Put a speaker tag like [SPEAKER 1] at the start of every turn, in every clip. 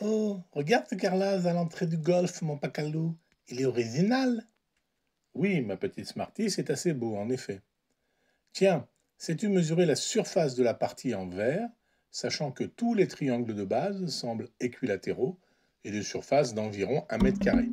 [SPEAKER 1] Oh, regarde ce à l'entrée du golfe, mon pacalou. Il est original. Oui, ma petite Smarty, c'est assez beau, en effet. Tiens, sais-tu mesurer la surface de la partie en verre, sachant que tous les triangles de base semblent équilatéraux et de surface d'environ un mètre carré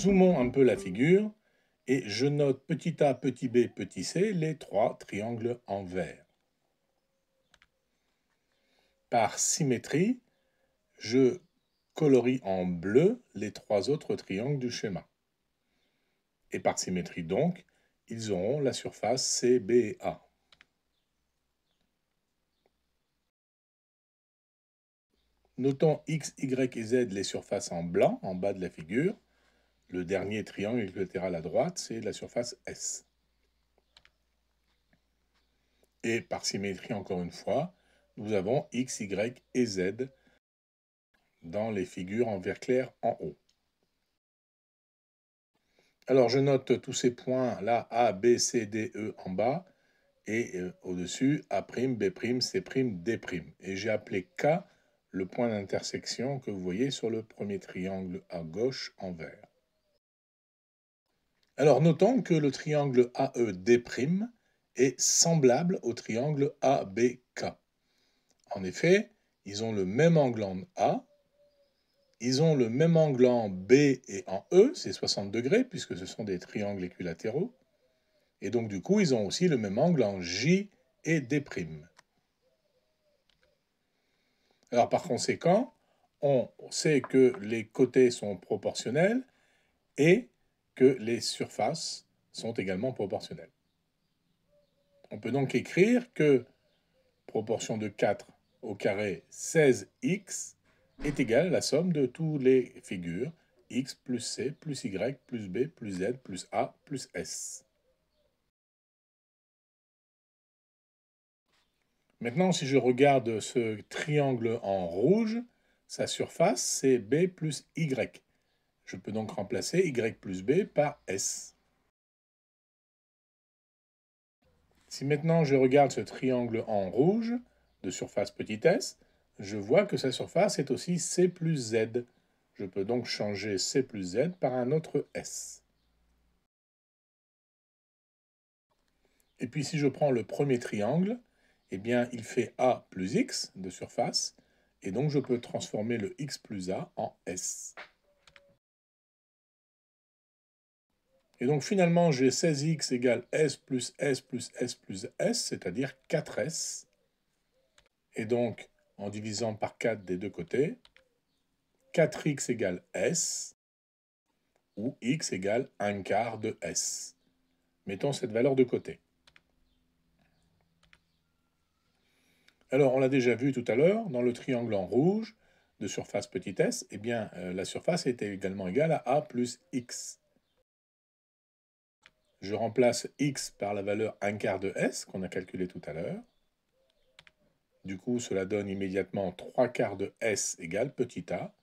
[SPEAKER 1] zoomons un peu la figure et je note petit a, petit b, petit c les trois triangles en vert. Par symétrie, je colorie en bleu les trois autres triangles du schéma. Et par symétrie donc, ils auront la surface C, B et A. Notons X, Y et Z les surfaces en blanc en bas de la figure le dernier triangle équilatéral à droite, c'est la surface S. Et par symétrie, encore une fois, nous avons X, Y et Z dans les figures en vert clair en haut. Alors je note tous ces points là, A, B, C, D, E en bas, et euh, au-dessus, A', B', C', D'. Et j'ai appelé K le point d'intersection que vous voyez sur le premier triangle à gauche en vert. Alors notons que le triangle AED' est semblable au triangle ABK. En effet, ils ont le même angle en A, ils ont le même angle en B et en E, c'est 60 degrés, puisque ce sont des triangles équilatéraux. Et donc du coup, ils ont aussi le même angle en J et D'. Alors par conséquent, on sait que les côtés sont proportionnels et que les surfaces sont également proportionnelles. On peut donc écrire que proportion de 4 au carré 16x est égale à la somme de toutes les figures x plus c plus y plus b plus z plus a plus s. Maintenant, si je regarde ce triangle en rouge, sa surface, c'est b plus y. Je peux donc remplacer y plus b par s. Si maintenant je regarde ce triangle en rouge de surface petite s, je vois que sa surface est aussi c plus z. Je peux donc changer c plus z par un autre s. Et puis si je prends le premier triangle, eh bien il fait a plus x de surface, et donc je peux transformer le x plus a en s. Et donc finalement, j'ai 16x égale s plus s plus s plus s, c'est-à-dire 4s. Et donc, en divisant par 4 des deux côtés, 4x égale s, ou x égale 1 quart de s. Mettons cette valeur de côté. Alors, on l'a déjà vu tout à l'heure, dans le triangle en rouge de surface petit s, eh bien, euh, la surface était également égale à a plus x je remplace x par la valeur 1 quart de s qu'on a calculé tout à l'heure. Du coup, cela donne immédiatement 3 quarts de s égale petit a,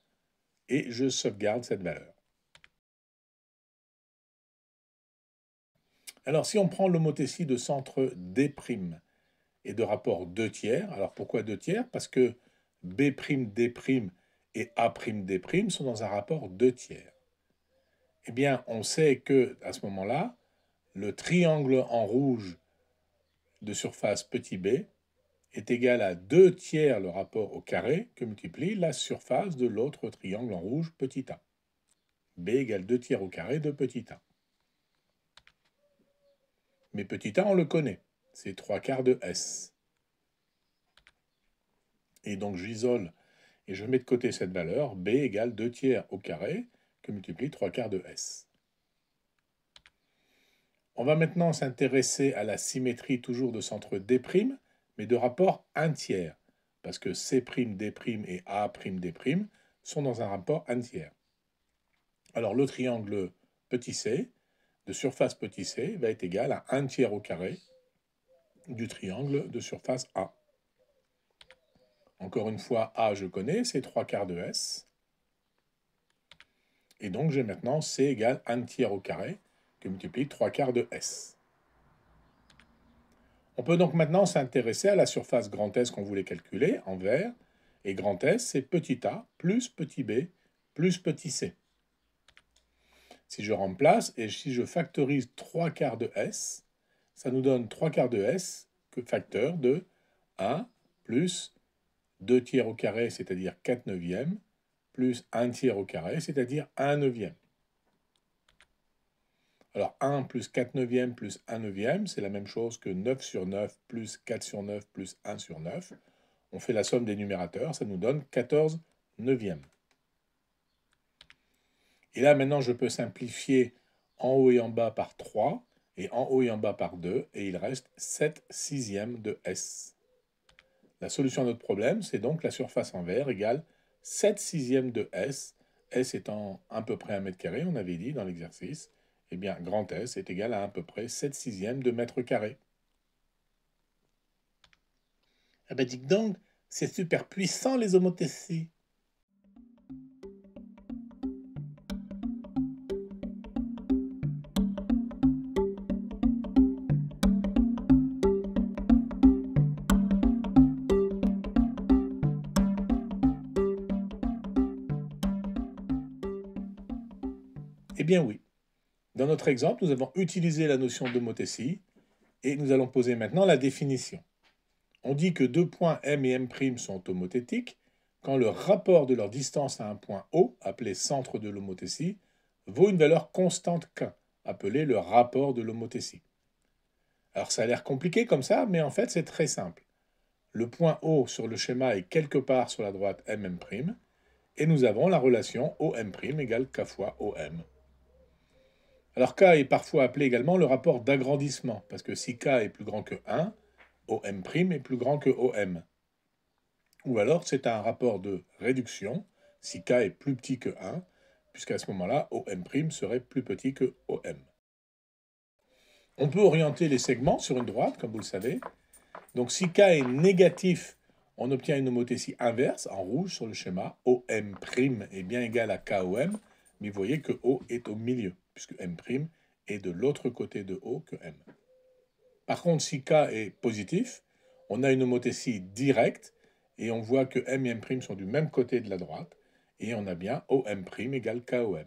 [SPEAKER 1] et je sauvegarde cette valeur. Alors, si on prend l'homothétie de centre D' et de rapport 2 tiers, alors pourquoi 2 tiers Parce que B'D' et a' A'D' sont dans un rapport 2 tiers. Eh bien, on sait que à ce moment-là, le triangle en rouge de surface petit b est égal à 2 tiers le rapport au carré que multiplie la surface de l'autre triangle en rouge petit a. b égale 2 tiers au carré de petit a. Mais petit a, on le connaît, c'est 3 quarts de s. Et donc j'isole et je mets de côté cette valeur, b égale 2 tiers au carré que multiplie 3 quarts de s. On va maintenant s'intéresser à la symétrie toujours de centre D', mais de rapport 1 tiers, parce que C' D' et A' D' sont dans un rapport 1 tiers. Alors le triangle petit c, de surface petit c, va être égal à 1 tiers au carré du triangle de surface A. Encore une fois, A, je connais, c'est 3 quarts de S. Et donc, j'ai maintenant C égale 1 tiers au carré que multiplie 3 quarts de S. On peut donc maintenant s'intéresser à la surface grand S qu'on voulait calculer en vert, et grand S c'est petit a plus petit b plus petit c. Si je remplace et si je factorise 3 quarts de S, ça nous donne 3 quarts de S que facteur de 1 plus 2 tiers au carré, c'est-à-dire 4 neuvièmes, plus 1 tiers au carré, c'est-à-dire 1 neuvième. Alors 1 plus 4 neuvième plus 1 neuvième, c'est la même chose que 9 sur 9 plus 4 sur 9 plus 1 sur 9. On fait la somme des numérateurs, ça nous donne 14 neuvièmes. Et là maintenant je peux simplifier en haut et en bas par 3 et en haut et en bas par 2 et il reste 7 sixièmes de S. La solution à notre problème, c'est donc la surface en vert égale 7 sixièmes de S, S étant à peu près un mètre carré, on avait dit dans l'exercice, eh bien, grand S est égal à à peu près 7 sixièmes de mètre carré. Ah ben, dites donc, c'est super puissant les homothéties. Eh bien oui, dans notre exemple, nous avons utilisé la notion d'homothétie et nous allons poser maintenant la définition. On dit que deux points M et M' sont homothétiques quand le rapport de leur distance à un point O, appelé centre de l'homothétie, vaut une valeur constante K, appelée le rapport de l'homothétie. Alors ça a l'air compliqué comme ça, mais en fait c'est très simple. Le point O sur le schéma est quelque part sur la droite MM', et nous avons la relation OM' égale K fois OM. Alors K est parfois appelé également le rapport d'agrandissement, parce que si K est plus grand que 1, OM' est plus grand que OM. Ou alors c'est un rapport de réduction, si K est plus petit que 1, puisqu'à ce moment-là, OM' serait plus petit que OM. On peut orienter les segments sur une droite, comme vous le savez. Donc si K est négatif, on obtient une homothétie inverse, en rouge sur le schéma. OM' est bien égal à KOM, mais vous voyez que O est au milieu puisque M' est de l'autre côté de O que M. Par contre, si K est positif, on a une homothétie directe et on voit que M et M' sont du même côté de la droite et on a bien OM' égale KOM.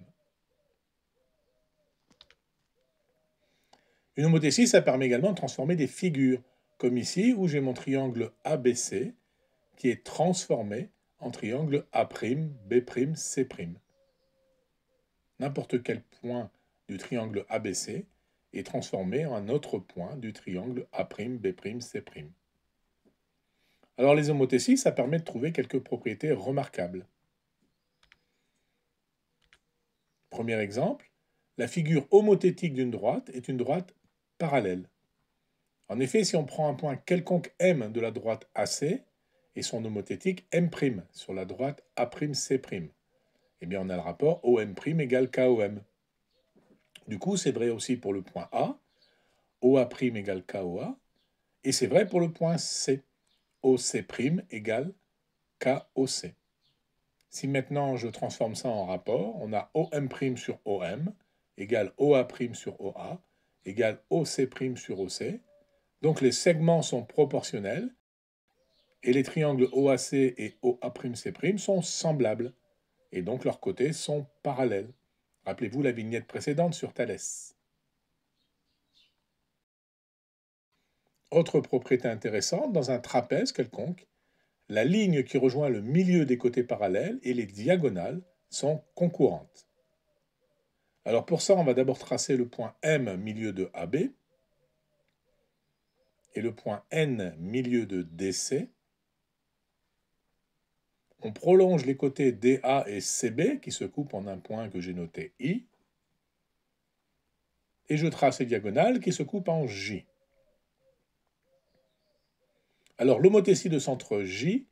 [SPEAKER 1] Une homothétie, ça permet également de transformer des figures, comme ici où j'ai mon triangle ABC qui est transformé en triangle A', B', C'. N'importe quel point du triangle ABC et transformé en un autre point du triangle A'B'C'. Alors les homothéties, ça permet de trouver quelques propriétés remarquables. Premier exemple, la figure homothétique d'une droite est une droite parallèle. En effet, si on prend un point quelconque M de la droite AC et son homothétique M' sur la droite A'C', eh bien on a le rapport OM' égale KOM. Du coup, c'est vrai aussi pour le point A, OA' égale KOA, et c'est vrai pour le point C, OC' égale KOC. Si maintenant je transforme ça en rapport, on a OM' sur OM égale OA' sur OA égale OC' sur OC. Donc les segments sont proportionnels et les triangles OAC et OA'C' sont semblables et donc leurs côtés sont parallèles. Rappelez-vous la vignette précédente sur Thalès. Autre propriété intéressante, dans un trapèze quelconque, la ligne qui rejoint le milieu des côtés parallèles et les diagonales sont concourantes. Alors pour ça, on va d'abord tracer le point M milieu de AB et le point N milieu de DC on prolonge les côtés DA et CB qui se coupent en un point que j'ai noté I. Et je trace les diagonales qui se coupent en J. Alors l'homothétie de centre J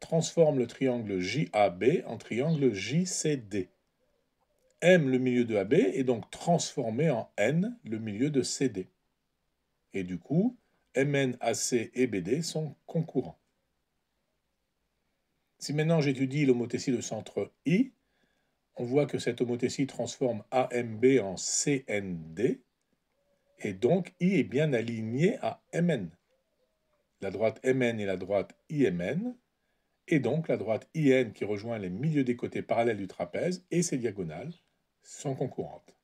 [SPEAKER 1] transforme le triangle JAB en triangle JCD. M, le milieu de AB, est donc transformé en N, le milieu de CD. Et du coup, MN, AC et BD sont concourants. Si maintenant j'étudie l'homothétie de centre I, on voit que cette homothétie transforme AMB en CND, et donc I est bien aligné à MN. La droite MN et la droite IMN, et donc la droite IN qui rejoint les milieux des côtés parallèles du trapèze et ses diagonales sont concourantes.